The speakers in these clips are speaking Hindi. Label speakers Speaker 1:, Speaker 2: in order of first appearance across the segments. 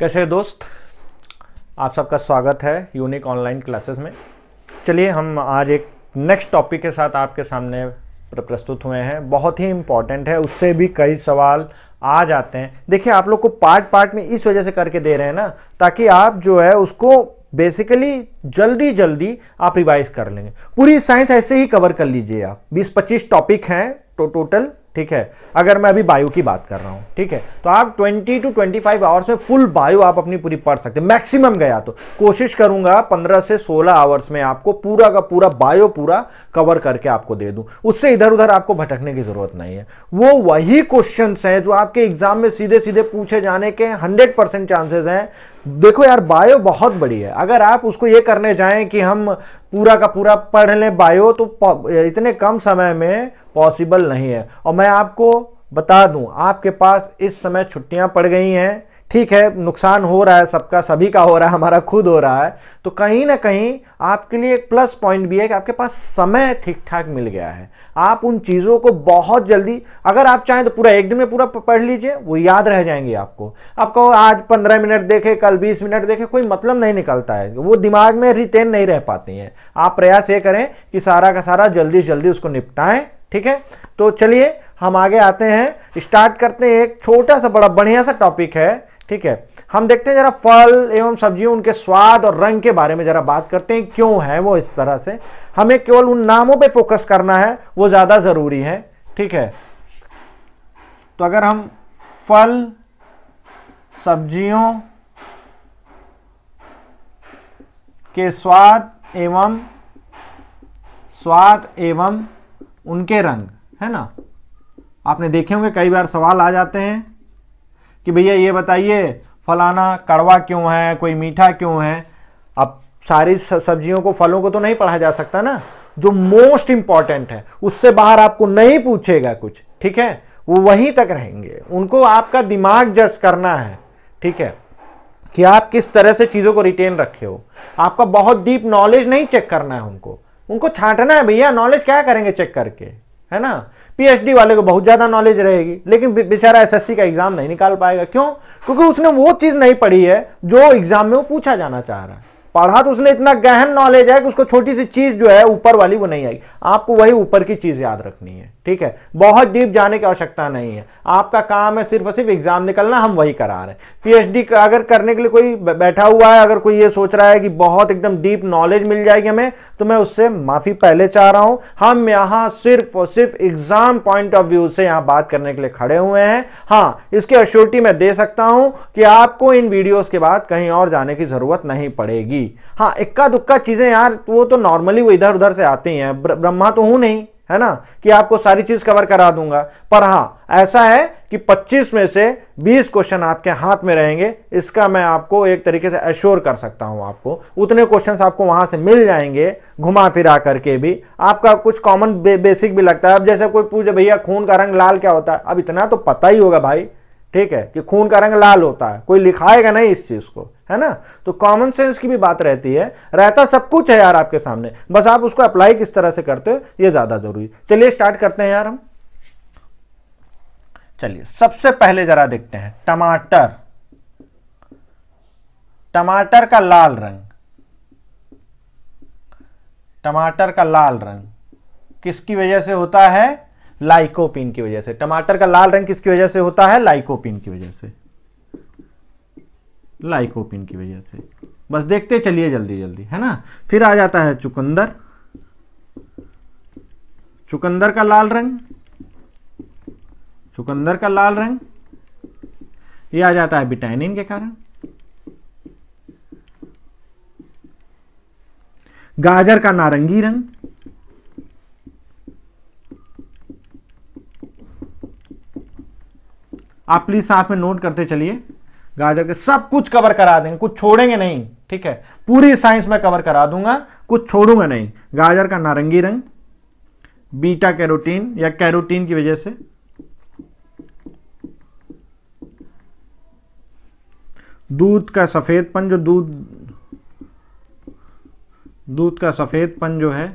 Speaker 1: कैसे दोस्त आप सबका स्वागत है यूनिक ऑनलाइन क्लासेस में चलिए हम आज एक नेक्स्ट टॉपिक के साथ आपके सामने प्रस्तुत हुए हैं बहुत ही इम्पॉर्टेंट है उससे भी कई सवाल आ जाते हैं देखिए आप लोग को पार्ट पार्ट में इस वजह से करके दे रहे हैं ना ताकि आप जो है उसको बेसिकली जल्दी जल्दी आप रिवाइज कर लेंगे पूरी साइंस ऐसे ही कवर कर लीजिए आप 20-25 टॉपिक हैं तो टोटल ठीक है अगर मैं अभी बायो की बात कर रहा हूं ठीक है तो आप 20 टू 25 फाइव आवर्स में फुल बायो आप अपनी पूरी पढ़ सकते हैं मैक्सिमम गया तो कोशिश करूंगा 15 से 16 आवर्स में आपको पूरा का पूरा बायो पूरा कवर करके आपको दे दूं उससे इधर उधर आपको भटकने की जरूरत नहीं है वो वही क्वेश्चन हैं जो आपके एग्जाम में सीधे सीधे पूछे जाने के हंड्रेड चांसेस हैं देखो यार बायो बहुत बड़ी है अगर आप उसको ये करने जाएं कि हम पूरा का पूरा पढ़ लें बायो तो इतने कम समय में पॉसिबल नहीं है और मैं आपको बता दूं आपके पास इस समय छुट्टियां पड़ गई हैं ठीक है नुकसान हो रहा है सबका सभी का हो रहा है हमारा खुद हो रहा है तो कहीं ना कहीं आपके लिए एक प्लस पॉइंट भी है कि आपके पास समय ठीक ठाक मिल गया है आप उन चीज़ों को बहुत जल्दी अगर आप चाहें तो पूरा एक दिन में पूरा पढ़ लीजिए वो याद रह जाएंगे आपको आप कहो आज पंद्रह मिनट देखे कल बीस मिनट देखे कोई मतलब नहीं निकलता है वो दिमाग में रिटेन नहीं रह पाती हैं आप प्रयास ये करें कि सारा का सारा जल्दी जल्दी उसको निपटाएं ठीक है तो चलिए हम आगे आते हैं स्टार्ट करते हैं एक छोटा सा बड़ा बढ़िया सा टॉपिक है ठीक है हम देखते हैं जरा फल एवं सब्जियों उनके स्वाद और रंग के बारे में जरा बात करते हैं क्यों है वो इस तरह से हमें केवल उन नामों पे फोकस करना है वो ज़्यादा ज़रूरी है ठीक है तो अगर हम फल सब्जियों के स्वाद एवं स्वाद एवं उनके रंग है ना आपने देखे होंगे कई बार सवाल आ जाते हैं कि भैया ये बताइए फलाना कड़वा क्यों है कोई मीठा क्यों है अब सारी सब्जियों को फलों को तो नहीं पढ़ा जा सकता ना जो मोस्ट इंपॉर्टेंट है उससे बाहर आपको नहीं पूछेगा कुछ ठीक है वो वहीं तक रहेंगे उनको आपका दिमाग जज करना है ठीक है कि आप किस तरह से चीज़ों को रिटेन रखे हो आपका बहुत डीप नॉलेज नहीं चेक करना है उनको उनको छांटना है भैया नॉलेज क्या करेंगे चेक करके है ना पीएचडी वाले को बहुत ज़्यादा नॉलेज रहेगी लेकिन बेचारा एसएससी का एग्ज़ाम नहीं निकाल पाएगा क्यों क्योंकि उसने वो चीज़ नहीं पढ़ी है जो एग्ज़ाम में वो पूछा जाना चाह रहा है पढ़ा तो उसने इतना गहन नॉलेज है कि उसको छोटी सी चीज जो है ऊपर वाली वो नहीं आई आपको वही ऊपर की चीज याद रखनी है ठीक है बहुत डीप जाने की आवश्यकता नहीं है आपका काम है सिर्फ और सिर्फ एग्जाम निकलना हम वही करा रहे हैं पीएचडी अगर करने के लिए कोई बैठा हुआ है अगर कोई ये सोच रहा है कि बहुत एकदम डीप नॉलेज मिल जाएगी हमें तो मैं उससे माफी पहले चाह रहा हूं हम यहां सिर्फ और सिर्फ एग्जाम पॉइंट ऑफ व्यू से यहां बात करने के लिए खड़े हुए हैं हाँ इसकी अश्योरिटी मैं दे सकता हूं कि आपको इन वीडियोज के बाद कहीं और जाने की जरूरत नहीं पड़ेगी होगी हाँ इक्का दुक्का चीज़ें यार वो तो नॉर्मली वो इधर उधर से आती हैं ब्रह्मा तो हूं नहीं है ना कि आपको सारी चीज़ कवर करा दूंगा पर हाँ ऐसा है कि 25 में से 20 क्वेश्चन आपके हाथ में रहेंगे इसका मैं आपको एक तरीके से एश्योर कर सकता हूं आपको उतने क्वेश्चन आपको वहां से मिल जाएंगे घुमा फिरा करके भी आपका कुछ कॉमन बे, बेसिक भी लगता है अब जैसे कोई पूछे भैया खून का रंग लाल क्या होता है अब इतना तो पता ही होगा भाई ठीक है कि खून का रंग लाल होता है कोई लिखाएगा नहीं इस चीज को है ना तो कॉमन सेंस की भी बात रहती है रहता सब कुछ है यार आपके सामने बस आप उसको अप्लाई किस तरह से करते हो ये ज्यादा जरूरी चलिए स्टार्ट करते हैं यार हम चलिए सबसे पहले जरा देखते हैं टमाटर टमाटर का लाल रंग टमाटर का लाल रंग किसकी वजह से होता है लाइकोपिन की वजह से टमाटर का लाल रंग किसकी वजह से होता है लाइकोपिन की वजह से लाइकोपिन की वजह से बस देखते चलिए जल्दी जल्दी है ना फिर आ जाता है चुकंदर चुकंदर का लाल रंग चुकंदर का लाल रंग ये आ जाता है विटामिन के कारण गाजर का नारंगी रंग आप प्लीज़ साथ में नोट करते चलिए गाजर के सब कुछ कवर करा देंगे कुछ छोड़ेंगे नहीं ठीक है पूरी साइंस में कवर करा दूंगा कुछ छोड़ूंगा नहीं गाजर का नारंगी रंग बीटा कैरोटीन या कैरोटीन की वजह से दूध का सफेदपन जो दूध दूध का सफेदपन जो है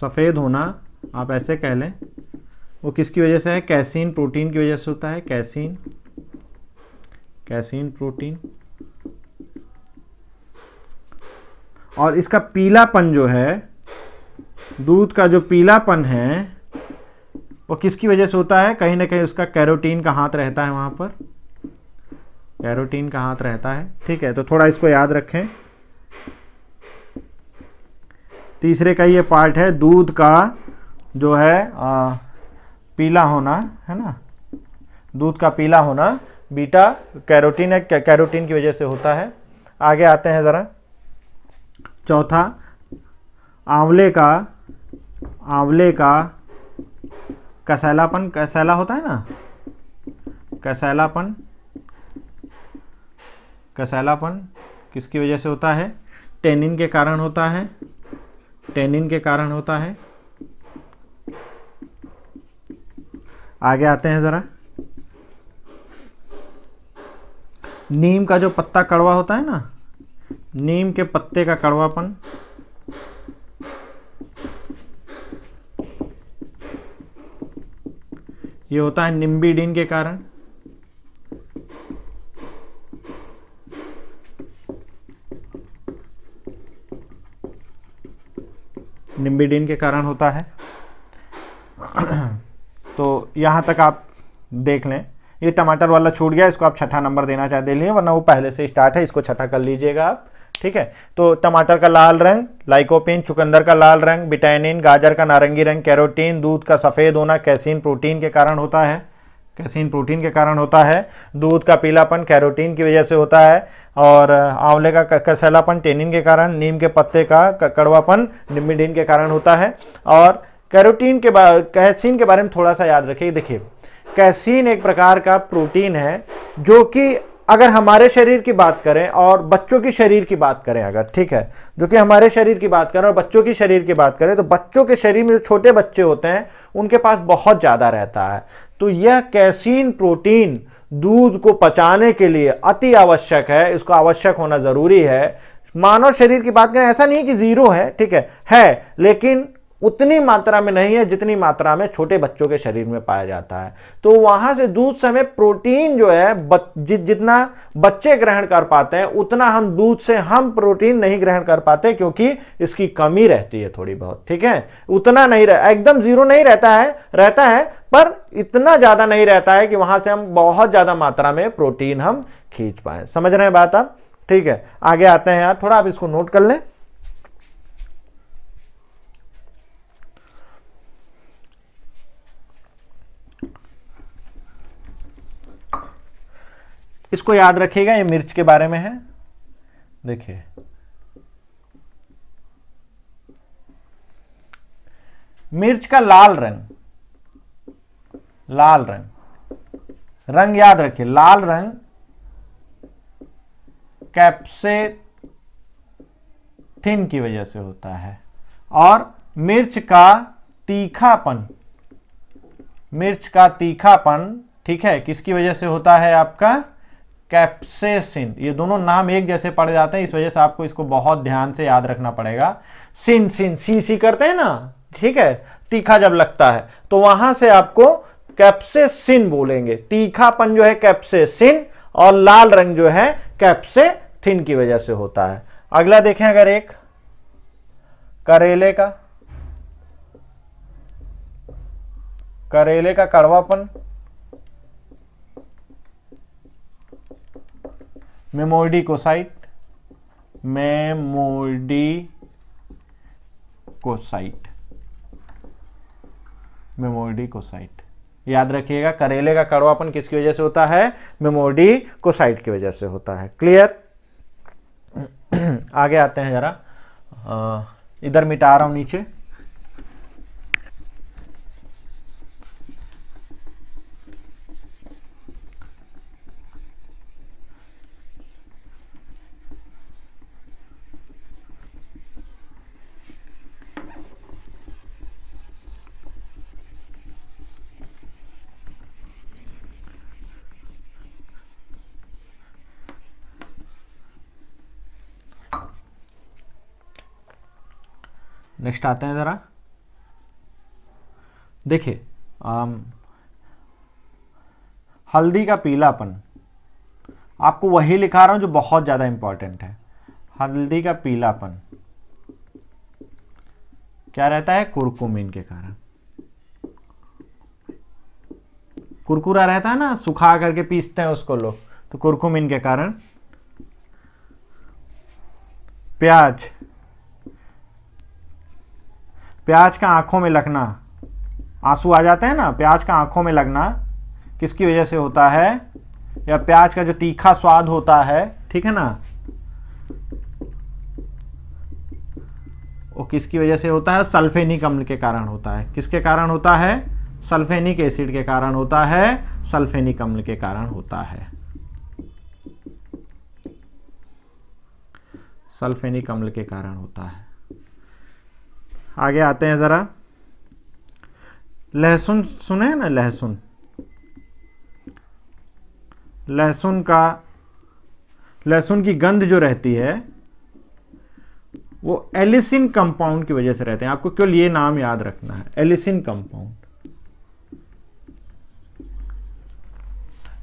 Speaker 1: सफेद होना आप ऐसे कह लें वो किसकी वजह से है कैसीन प्रोटीन की वजह से होता है कैसीन कैसीन प्रोटीन और इसका पीलापन जो है दूध का जो पीलापन है वो किसकी वजह से होता है कहीं ना कहीं उसका कैरोटीन का हाथ रहता है वहां पर कैरोटीन का हाथ रहता है ठीक है तो थोड़ा इसको याद रखें तीसरे का ये पार्ट है दूध का जो है आ, पीला होना है ना दूध का पीला होना बीटा कैरोटीन है कैरोटीन की वजह से होता है आगे आते हैं ज़रा चौथा आंवले का आंवले का कसैलापन कसैला होता है ना कसैलापन कसैलापन किसकी वजह से होता है टेनिन के कारण होता है टेनिन के कारण होता है आगे आते हैं ज़रा नीम का जो पत्ता कड़वा होता है ना नीम के पत्ते का कड़वापन ये होता है निम्बीडीन के कारण निम्बीडीन के कारण होता है तो यहाँ तक आप देख लें ये टमाटर वाला छूट गया इसको आप छठा नंबर देना चाहते लिए वरना वो पहले से स्टार्ट है इसको छठा कर लीजिएगा आप ठीक है तो टमाटर का लाल रंग लाइकोपिन चुकंदर का लाल रंग विटामिन गाजर का नारंगी रंग कैरोटीन दूध का सफ़ेद होना कैसीन प्रोटीन के कारण होता है कैसीन प्रोटीन के कारण होता है दूध का पीलापन कैरोटीन की वजह से होता है और आंवले का कसैलापन टेनिन के कारण नीम के पत्ते का कड़वापन निमिडीन के कारण होता है और कैरोटीन के कैसीन के बारे में थोड़ा सा याद रखिए देखिए कैसीन एक प्रकार का प्रोटीन है जो कि अगर हमारे शरीर की बात करें और बच्चों की शरीर की बात करें अगर ठीक है जो कि हमारे शरीर की बात करें और बच्चों की शरीर की बात करें तो बच्चों के शरीर में जो छोटे बच्चे होते हैं उनके पास बहुत ज़्यादा रहता है तो यह कैसीन प्रोटीन दूध को पचाने के लिए अति आवश्यक है इसको आवश्यक होना ज़रूरी है मानव शरीर की बात करें ऐसा नहीं कि ज़ीरो है ठीक है है लेकिन उतनी मात्रा में नहीं है जितनी मात्रा में छोटे बच्चों के शरीर में पाया जाता है तो वहां से दूध से प्रोटीन जो है जि, जितना बच्चे ग्रहण कर पाते हैं उतना हम दूध से हम प्रोटीन नहीं ग्रहण कर पाते क्योंकि इसकी कमी रहती है थोड़ी बहुत ठीक है उतना नहीं रह एकदम जीरो नहीं रहता है रहता है पर इतना ज्यादा नहीं रहता है कि वहां से हम बहुत ज्यादा मात्रा में प्रोटीन हम खींच पाए समझ रहे हैं बात आप ठीक है आगे आते हैं यार थोड़ा आप इसको नोट कर लें इसको याद रखिएगा ये मिर्च के बारे में है देखिए मिर्च का लाल रंग लाल रंग रंग याद रखिए लाल रंग कैप्से थिन की वजह से होता है और मिर्च का तीखापन मिर्च का तीखापन ठीक है किसकी वजह से होता है आपका कैप्सेसिन ये दोनों नाम एक जैसे पढ़े जाते हैं इस वजह से आपको इसको बहुत ध्यान से याद रखना पड़ेगा सिन सिन सी सी करते हैं ना ठीक है तीखा जब लगता है तो वहां से आपको कैप्सेसिन बोलेंगे तीखापन जो है कैप्सेसिन और लाल रंग जो है कैप्से थिन की वजह से होता है अगला देखें अगर एक करेले का करेले का कड़वापन मेमोइडिकोसाइट को साइट याद रखिएगा करेले का कड़वापन किसकी वजह से होता है साइट की वजह से होता है क्लियर आगे आते हैं जरा इधर मिटा रहा हूं नीचे नेक्स्ट आते हैं ज़रा देखिए हल्दी का पीलापन आपको वही लिखा रहा हूँ जो बहुत ज़्यादा इम्पॉर्टेंट है हल्दी का पीलापन क्या रहता है कुरकुमिन के कारण कुरकुरा रहता है ना सुखा करके पीसते हैं उसको लोग तो कुरकुमिन के कारण प्याज प्याज का आंखों में लगना आंसू आ जाते हैं ना प्याज का आंखों में लगना किसकी वजह से होता है या प्याज का जो तीखा स्वाद होता है ठीक है ना वो किसकी वजह से होता है सल्फेनिक अम्ल के कारण होता है किसके कारण होता है सल्फेनिक एसिड के कारण होता है सल्फेनिक अम्ल के कारण होता है सल्फेनिक अम्ल के कारण होता है आगे आते हैं ज़रा लहसुन सुने ना लहसुन लहसुन का लहसुन की गंध जो रहती है वो एलिसिन कंपाउंड की वजह से रहते हैं आपको केवल ये नाम याद रखना है एलिसिन कंपाउंड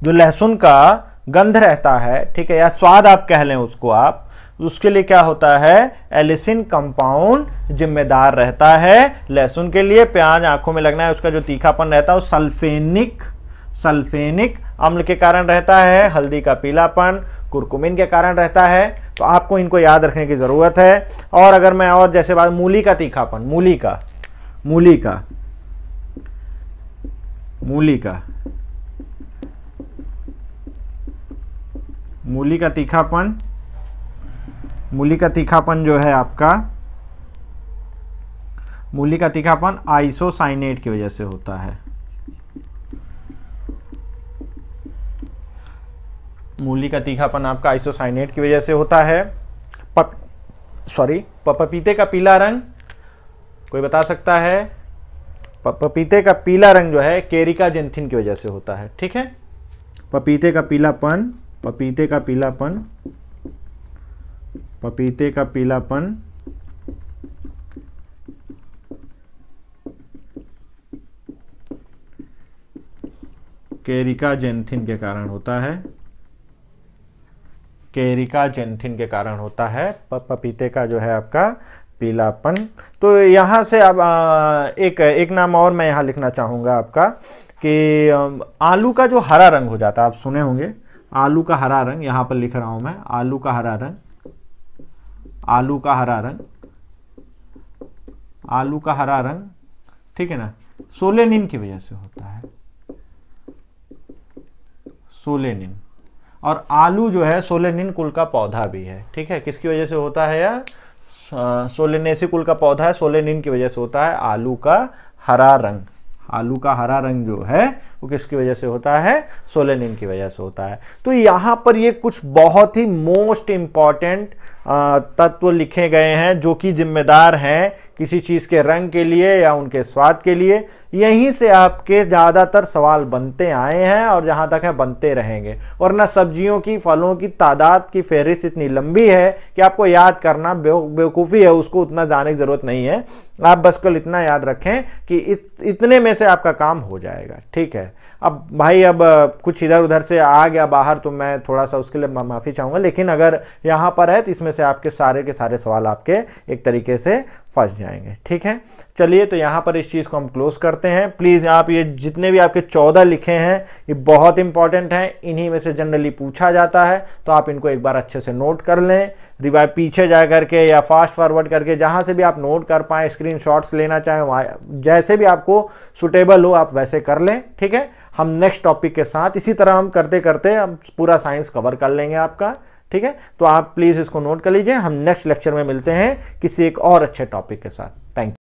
Speaker 1: जो लहसुन का गंध रहता है ठीक है या स्वाद आप कह लें उसको आप उसके लिए क्या होता है एलिसिन कंपाउंड जिम्मेदार रहता है लहसुन के लिए प्याज आंखों में लगना है उसका जो तीखापन रहता है वो सल्फेनिक सल्फेनिक अम्ल के कारण रहता है हल्दी का पीलापन कुरकुमिन के कारण रहता है तो आपको इनको याद रखने की ज़रूरत है और अगर मैं और जैसे बात मूली का तीखापन मूली का मूली का मूली का मूली का तीखापन मूली का तीखापन जो है आपका मूली का तीखापन आइसोसाइनेट की वजह से होता है मूली का तीखापन आपका आइसोसाइनेट की वजह से होता है पप सॉरी पपीते का पीला रंग कोई बता सकता है पपीते का पीला रंग जो है केरिका जेंथिन की वजह से होता है ठीक है पपीते का पीलापन पपीते का पीलापन पपीते का पीलापन केरिका जेंथिन के कारण होता है केरिका जेंथिन के कारण होता है पपीते का जो है आपका पीलापन तो यहां से अब एक एक नाम और मैं यहां लिखना चाहूंगा आपका कि आलू का जो हरा रंग हो जाता है आप सुने होंगे आलू का हरा रंग यहां पर लिख रहा हूं मैं आलू का हरा रंग आलू का हरा रंग आलू का हरा रंग ठीक है ना सोलेनिन की वजह से होता है सोलेनिन और आलू जो है सोलेनिन कुल का पौधा भी है ठीक है किसकी वजह से होता है यह सोलेनेसी कुल का पौधा है सोलेनिन की वजह से होता है आलू का हरा रंग आलू का हरा रंग जो है वो किसकी वजह से होता है सोलेनिन की वजह से होता है तो यहाँ पर ये कुछ बहुत ही मोस्ट इम्पॉर्टेंट तत्व लिखे गए हैं जो कि जिम्मेदार हैं किसी चीज़ के रंग के लिए या उनके स्वाद के लिए यहीं से आपके ज़्यादातर सवाल बनते आए हैं और जहाँ तक है बनते रहेंगे वरना सब्जियों की फलों की तादाद की फहरिस्त इतनी लंबी है कि आपको याद करना बेवकूफ़ी है उसको उतना जाने की ज़रूरत नहीं है आप बस कल इतना याद रखें कि इत, इतने में से आपका काम हो जाएगा ठीक है अब भाई अब कुछ इधर उधर से आ गया बाहर तो मैं थोड़ा सा उसके लिए माफ़ी चाहूँगा लेकिन अगर यहाँ पर है तो इसमें से आपके सारे के सारे सवाल आपके एक तरीके से फंस जाएंगे ठीक है चलिए तो यहाँ पर इस चीज़ को हम क्लोज करते हैं प्लीज़ आप ये जितने भी आपके चौदह लिखे हैं ये बहुत इंपॉर्टेंट हैं इन्हीं में से जनरली पूछा जाता है तो आप इनको एक बार अच्छे से नोट कर लें रिवाइव पीछे जा करके या फास्ट फॉरवर्ड करके जहाँ से भी आप नोट कर पाएँ स्क्रीन लेना चाहें वहाँ जैसे भी आपको सुटेबल हो आप वैसे कर लें ठीक है हम नेक्स्ट टॉपिक के साथ इसी तरह हम करते करते हम पूरा साइंस कवर कर लेंगे आपका ठीक है तो आप प्लीज़ इसको नोट कर लीजिए हम नेक्स्ट लेक्चर में मिलते हैं किसी एक और अच्छे टॉपिक के साथ थैंक यू